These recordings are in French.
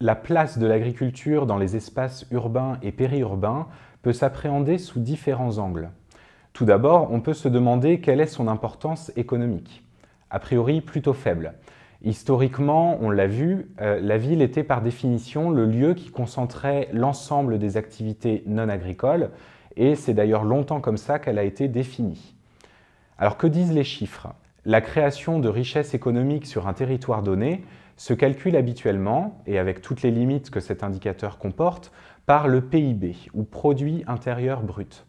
La place de l'agriculture dans les espaces urbains et périurbains peut s'appréhender sous différents angles. Tout d'abord, on peut se demander quelle est son importance économique, a priori plutôt faible. Historiquement, on l'a vu, euh, la ville était par définition le lieu qui concentrait l'ensemble des activités non agricoles, et c'est d'ailleurs longtemps comme ça qu'elle a été définie. Alors que disent les chiffres La création de richesses économiques sur un territoire donné se calcule habituellement, et avec toutes les limites que cet indicateur comporte, par le PIB, ou produit intérieur brut.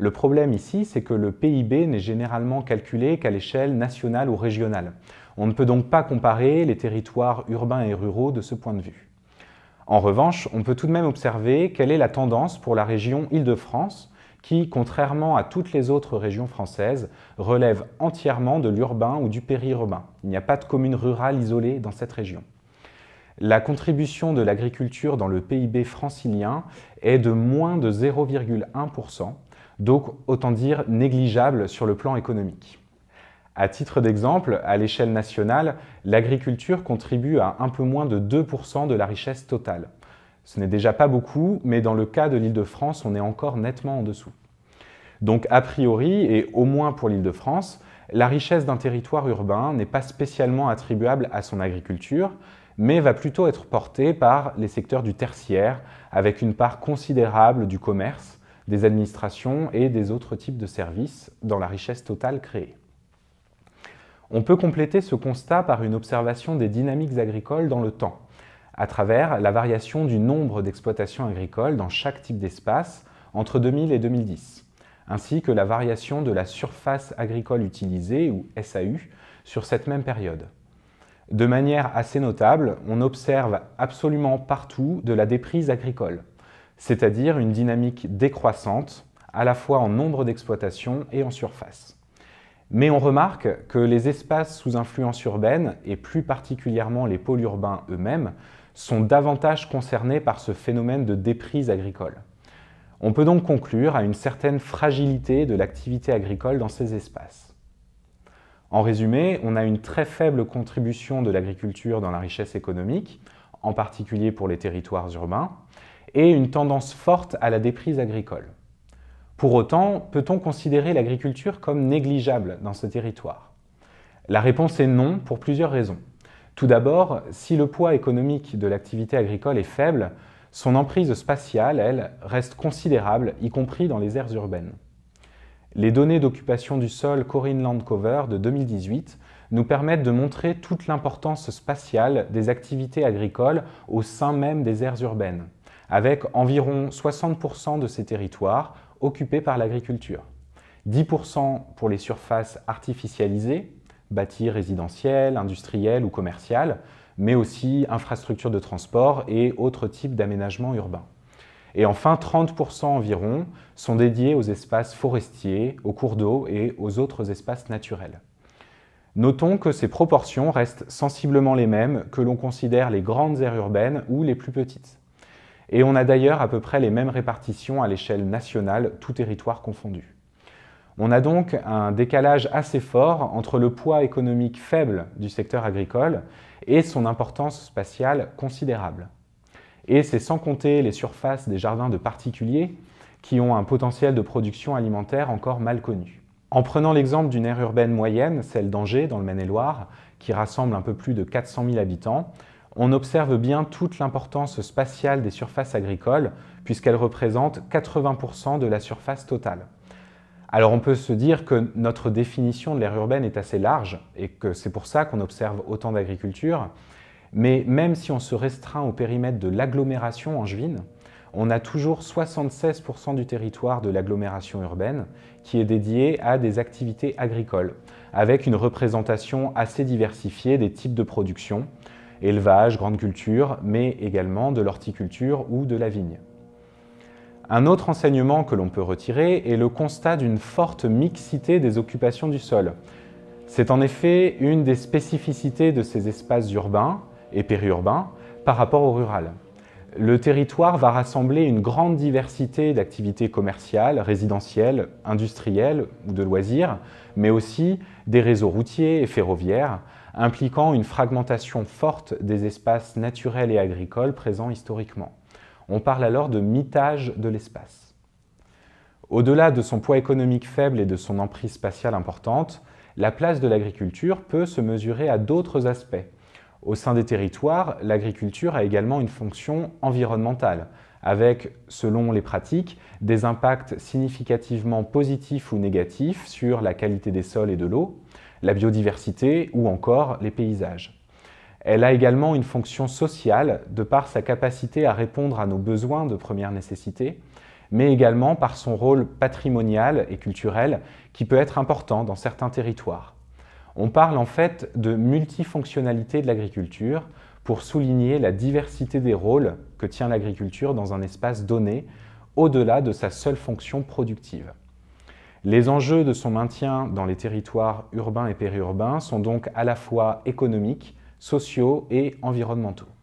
Le problème ici, c'est que le PIB n'est généralement calculé qu'à l'échelle nationale ou régionale. On ne peut donc pas comparer les territoires urbains et ruraux de ce point de vue. En revanche, on peut tout de même observer quelle est la tendance pour la région Île-de-France, qui, contrairement à toutes les autres régions françaises, relève entièrement de l'urbain ou du périurbain. Il n'y a pas de commune rurale isolée dans cette région. La contribution de l'agriculture dans le PIB francilien est de moins de 0,1%, donc autant dire négligeable sur le plan économique. À titre d'exemple, à l'échelle nationale, l'agriculture contribue à un peu moins de 2% de la richesse totale. Ce n'est déjà pas beaucoup, mais dans le cas de l'Île-de-France, on est encore nettement en dessous. Donc a priori, et au moins pour l'Île-de-France, la richesse d'un territoire urbain n'est pas spécialement attribuable à son agriculture, mais va plutôt être portée par les secteurs du tertiaire, avec une part considérable du commerce, des administrations et des autres types de services dans la richesse totale créée. On peut compléter ce constat par une observation des dynamiques agricoles dans le temps, à travers la variation du nombre d'exploitations agricoles dans chaque type d'espace entre 2000 et 2010, ainsi que la variation de la surface agricole utilisée, ou SAU, sur cette même période. De manière assez notable, on observe absolument partout de la déprise agricole, c'est-à-dire une dynamique décroissante, à la fois en nombre d'exploitations et en surface. Mais on remarque que les espaces sous influence urbaine, et plus particulièrement les pôles urbains eux-mêmes, sont davantage concernés par ce phénomène de déprise agricole. On peut donc conclure à une certaine fragilité de l'activité agricole dans ces espaces. En résumé, on a une très faible contribution de l'agriculture dans la richesse économique, en particulier pour les territoires urbains, et une tendance forte à la déprise agricole. Pour autant, peut-on considérer l'agriculture comme négligeable dans ce territoire La réponse est non pour plusieurs raisons. Tout d'abord, si le poids économique de l'activité agricole est faible, son emprise spatiale, elle, reste considérable, y compris dans les aires urbaines. Les données d'occupation du sol Corinne Land Cover de 2018 nous permettent de montrer toute l'importance spatiale des activités agricoles au sein même des aires urbaines avec environ 60% de ces territoires occupés par l'agriculture. 10% pour les surfaces artificialisées, bâties résidentielles, industrielles ou commerciales, mais aussi infrastructures de transport et autres types d'aménagements urbains. Et enfin, 30% environ sont dédiés aux espaces forestiers, aux cours d'eau et aux autres espaces naturels. Notons que ces proportions restent sensiblement les mêmes que l'on considère les grandes aires urbaines ou les plus petites. Et on a d'ailleurs à peu près les mêmes répartitions à l'échelle nationale, tout territoire confondu. On a donc un décalage assez fort entre le poids économique faible du secteur agricole et son importance spatiale considérable. Et c'est sans compter les surfaces des jardins de particuliers qui ont un potentiel de production alimentaire encore mal connu. En prenant l'exemple d'une aire urbaine moyenne, celle d'Angers dans le Maine-et-Loire, qui rassemble un peu plus de 400 000 habitants, on observe bien toute l'importance spatiale des surfaces agricoles, puisqu'elles représentent 80% de la surface totale. Alors on peut se dire que notre définition de l'aire urbaine est assez large et que c'est pour ça qu'on observe autant d'agriculture, mais même si on se restreint au périmètre de l'agglomération angevine, on a toujours 76% du territoire de l'agglomération urbaine qui est dédié à des activités agricoles, avec une représentation assez diversifiée des types de production, élevage, grande culture, mais également de l'horticulture ou de la vigne. Un autre enseignement que l'on peut retirer est le constat d'une forte mixité des occupations du sol. C'est en effet une des spécificités de ces espaces urbains et périurbains par rapport au rural le territoire va rassembler une grande diversité d'activités commerciales, résidentielles, industrielles ou de loisirs, mais aussi des réseaux routiers et ferroviaires, impliquant une fragmentation forte des espaces naturels et agricoles présents historiquement. On parle alors de mitage de l'espace. Au-delà de son poids économique faible et de son emprise spatiale importante, la place de l'agriculture peut se mesurer à d'autres aspects, au sein des territoires, l'agriculture a également une fonction environnementale, avec, selon les pratiques, des impacts significativement positifs ou négatifs sur la qualité des sols et de l'eau, la biodiversité ou encore les paysages. Elle a également une fonction sociale de par sa capacité à répondre à nos besoins de première nécessité, mais également par son rôle patrimonial et culturel qui peut être important dans certains territoires. On parle en fait de multifonctionnalité de l'agriculture pour souligner la diversité des rôles que tient l'agriculture dans un espace donné, au-delà de sa seule fonction productive. Les enjeux de son maintien dans les territoires urbains et périurbains sont donc à la fois économiques, sociaux et environnementaux.